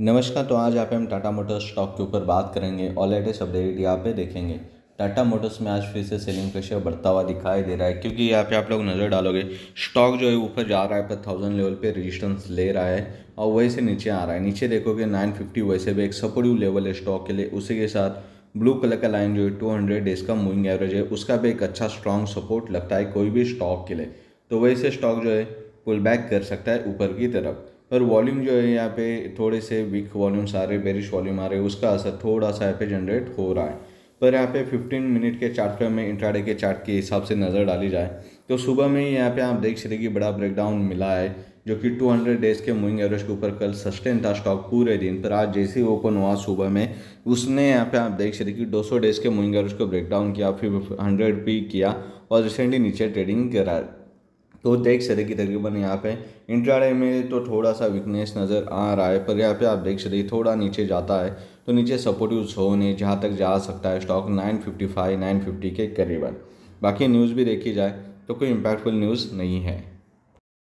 नमस्कार तो आज यहाँ पे हम टाटा मोटर्स स्टॉक के ऊपर बात करेंगे और लेटेस्ट अपडेट यहाँ पे देखेंगे टाटा मोटर्स में आज फिर से सेलिंग प्रेशर बढ़ता हुआ दिखाई दे रहा है क्योंकि यहाँ पे आप लोग नज़र डालोगे स्टॉक जो है ऊपर जा रहा है पर थाउजेंड लेवल पे रेजिस्टेंस ले रहा है और वहीं से नीचे आ रहा है नीचे देखोगे नाइन फिफ्टी वैसे भी एक सपोर्टिव लेवल है स्टॉक के लिए उसी के साथ ब्लू कलर का लाइन जो है टू हंड्रेड डेज का मूविंग एवरेज है उसका भी एक अच्छा स्ट्रॉन्ग सपोर्ट लगता है कोई भी स्टॉक के लिए तो वैसे स्टॉक जो है पुल बैक कर सकता है ऊपर की तरफ पर वॉल्यूम जो है यहाँ पे थोड़े से वीक वॉल्यूम्स आ रहे बेरिश वॉल्यूम आ रहे उसका असर थोड़ा सा यहाँ पे जनरेट हो रहा है पर यहाँ पे 15 मिनट के चार्ट पे में इंट्राडे के चार्ट के हिसाब से नज़र डाली जाए तो सुबह में ही यहाँ पे आप देख सकते कि बड़ा ब्रेकडाउन मिला है जो कि 200 डेज़ के मूविंग एवरेज के ऊपर कल सस्टेन था स्टॉक पूरे दिन पर आज जैसे ही ओपन हुआ सुबह में उसने यहाँ पे आप देख सकते कि 200 डेज़ के मूविंग एवरेज को ब्रेकडाउन किया फिर हंड्रेड भी किया और रिसेंटली नीचे ट्रेडिंग करा तो देख सकते कि तकरीबन यहाँ पे इंट्राडे में तो थोड़ा सा वीकनेस नज़र आ रहा है पर यहाँ पे आप देख सकते थोड़ा नीचे जाता है तो नीचे सपोर्टिव जोन है जहाँ तक जा सकता है स्टॉक 955 950 के करीबन बाकी न्यूज़ भी देखी जाए तो कोई इम्पैक्टफुल न्यूज़ नहीं है